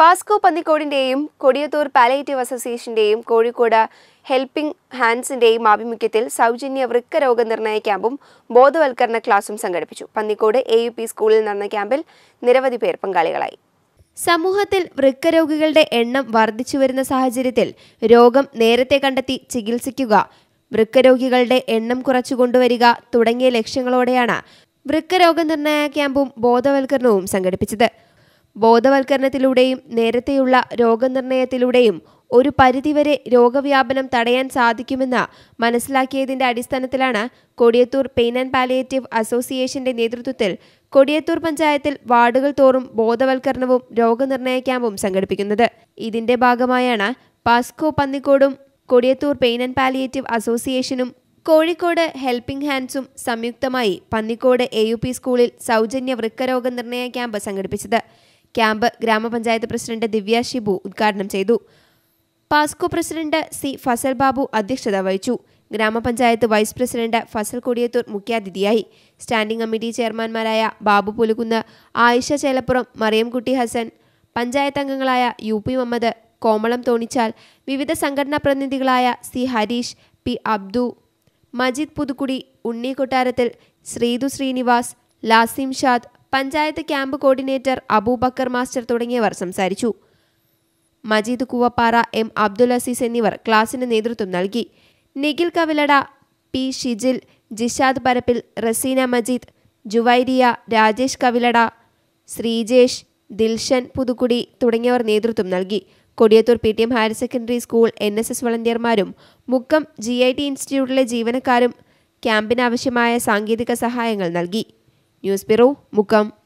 പാസ്കോ പന്നിക്കോടിന്റെയും കൊടിയത്തൂർ പാലേറ്റീവ് അസോസിയേഷന്റെയും കോഴിക്കോട് ഹെൽപ്പിംഗ് ഹാൻഡ്സിന്റെയും ആഭിമുഖ്യത്തിൽ സൗജന്യ വൃക്ക രോഗനിർണയ ക്യാമ്പും ബോധവൽക്കരണ ക്ലാസും സംഘടിപ്പിച്ചു പന്നിക്കോട് എ സ്കൂളിൽ നടന്ന ക്യാമ്പിൽ നിരവധി പേർ പങ്കാളികളായി സമൂഹത്തിൽ വൃക്കരോഗികളുടെ എണ്ണം വർദ്ധിച്ചു വരുന്ന സാഹചര്യത്തിൽ രോഗം നേരത്തെ കണ്ടെത്തി ചികിത്സിക്കുക വൃക്കരോഗികളുടെ എണ്ണം കുറച്ചു കൊണ്ടുവരിക തുടങ്ങിയ ലക്ഷ്യങ്ങളോടെയാണ് വൃക്കരോഗനിർണയ ക്യാമ്പും ബോധവൽക്കരണവും സംഘടിപ്പിച്ചത് ബോധവൽക്കരണത്തിലൂടെയും നേരത്തെയുള്ള രോഗനിർണയത്തിലൂടെയും ഒരു പരിധിവരെ രോഗവ്യാപനം തടയാൻ സാധിക്കുമെന്ന് മനസ്സിലാക്കിയതിന്റെ അടിസ്ഥാനത്തിലാണ് കൊടിയത്തൂർ പെയിൻ ആൻഡ് പാലിയേറ്റീവ് അസോസിയേഷന്റെ നേതൃത്വത്തിൽ കൊടിയത്തൂർ പഞ്ചായത്തിൽ വാർഡുകൾ തോറും ബോധവൽക്കരണവും രോഗനിർണയ ക്യാമ്പും സംഘടിപ്പിക്കുന്നത് ഇതിന്റെ ഭാഗമായാണ് പാസ്കോ പന്നിക്കോടും കൊടിയത്തൂർ പെയിൻ ആൻഡ് പാലിയേറ്റീവ് അസോസിയേഷനും കോഴിക്കോട് ഹെൽപ്പിംഗ് ഹാൻഡ്സും സംയുക്തമായി പന്നിക്കോട് എ സ്കൂളിൽ സൗജന്യ വൃക്കരോഗ നിർണയ ക്യാമ്പ് സംഘടിപ്പിച്ചത് ക്യാമ്പ് ഗ്രാമപഞ്ചായത്ത് പ്രസിഡന്റ് ദിവ്യ ഷിബു ഉദ്ഘാടനം ചെയ്തു പാസ്കോ പ്രസിഡന്റ് സി ഫസൽ ബാബു അധ്യക്ഷത വഹിച്ചു ഗ്രാമപഞ്ചായത്ത് വൈസ് പ്രസിഡന്റ് ഫസൽ കൊടിയത്തൂർ മുഖ്യാതിഥിയായി സ്റ്റാൻഡിംഗ് കമ്മിറ്റി ചെയർമാൻമാരായ ബാബു പുലുകുന്ന് ആയിഷ ചേലപ്പുറം മറിയംകുട്ടി ഹസൻ പഞ്ചായത്ത് അംഗങ്ങളായ യു പി മുഹമ്മദ് കോമളം തോണിച്ചാൽ വിവിധ സംഘടനാ പ്രതിനിധികളായ C Harish P Abdu Majeed Puthukkudi Unni Kottarathil Sreethu Sreenivas Lasim Shad panchayat camp coordinator Aboobacker master തുടങ്ങിയവർ സംസാരിച്ചു മജീദ് കൂവപ്പാറ എം അബ്ദുൽ അസീസ് എന്നിവർ ക്ലാസിന് നേതൃത്വം നൽകി നിഖിൽ കവിലട പി ഷിജിൽ ജിഷാദ് പരപ്പിൽ റസീന മജീദ് ജുവൈരിയ രാജേഷ് കവിലട ശ്രീജേഷ് ദിൽഷൻ പുതുക്കുടി തുടങ്ങിയവർ നേതൃത്വം നൽകി Kodiyathur P T M higher secondary school N S S വളണ്ടിയർമാരും മുക്കം ജി ഐ ടി ഇൻസ്റ്റിറ്റ്യൂട്ടിലെ ജീവനക്കാരും ക്യാമ്പിനാവശ്യമായ സാങ്കേതിക സഹായങ്ങൾ നൽകി ന്യൂസ് ബ്യൂറോ മുക്കം